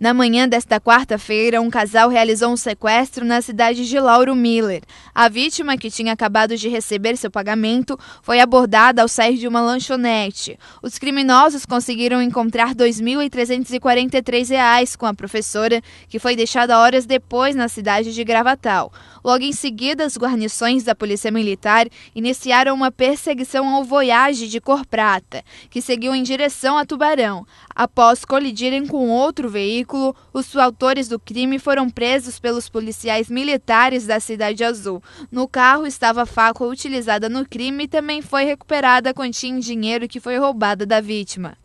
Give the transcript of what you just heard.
Na manhã desta quarta-feira, um casal realizou um sequestro na cidade de Lauro Miller. A vítima, que tinha acabado de receber seu pagamento, foi abordada ao sair de uma lanchonete. Os criminosos conseguiram encontrar R$ 2.343 com a professora, que foi deixada horas depois na cidade de Gravatal. Logo em seguida, as guarnições da Polícia Militar iniciaram uma perseguição ao Voyage de cor prata, que seguiu em direção a Tubarão. Após colidirem com outro veículo, veículo, os autores do crime foram presos pelos policiais militares da Cidade Azul. No carro estava a faca utilizada no crime e também foi recuperada a quantia em dinheiro que foi roubada da vítima.